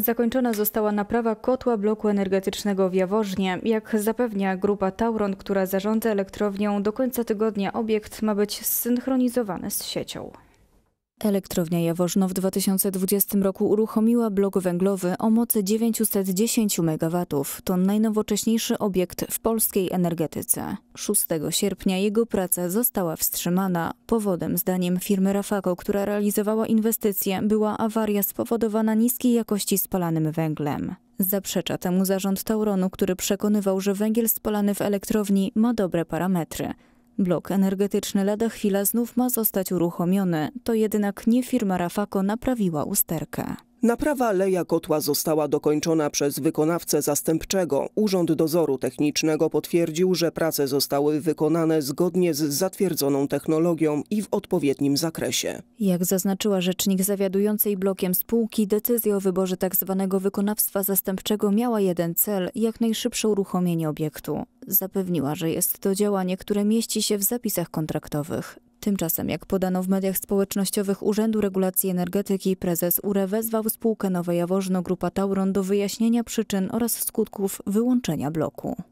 Zakończona została naprawa kotła bloku energetycznego w Jaworznie. Jak zapewnia grupa Tauron, która zarządza elektrownią, do końca tygodnia obiekt ma być zsynchronizowany z siecią. Elektrownia Jaworzno w 2020 roku uruchomiła blok węglowy o mocy 910 MW. To najnowocześniejszy obiekt w polskiej energetyce. 6 sierpnia jego praca została wstrzymana. Powodem, zdaniem firmy Rafako, która realizowała inwestycje, była awaria spowodowana niskiej jakości spalanym węglem. Zaprzecza temu zarząd Tauronu, który przekonywał, że węgiel spalany w elektrowni ma dobre parametry. Blok energetyczny lada chwila znów ma zostać uruchomiony, to jednak nie firma Rafako naprawiła usterkę. Naprawa leja kotła została dokończona przez wykonawcę zastępczego. Urząd Dozoru Technicznego potwierdził, że prace zostały wykonane zgodnie z zatwierdzoną technologią i w odpowiednim zakresie. Jak zaznaczyła rzecznik zawiadującej blokiem spółki, decyzja o wyborze tzw. Tak wykonawstwa zastępczego miała jeden cel – jak najszybsze uruchomienie obiektu zapewniła, że jest to działanie, które mieści się w zapisach kontraktowych. Tymczasem, jak podano w mediach społecznościowych Urzędu Regulacji Energetyki, prezes URE wezwał spółkę Nowe Jaworzno Grupa Tauron do wyjaśnienia przyczyn oraz skutków wyłączenia bloku.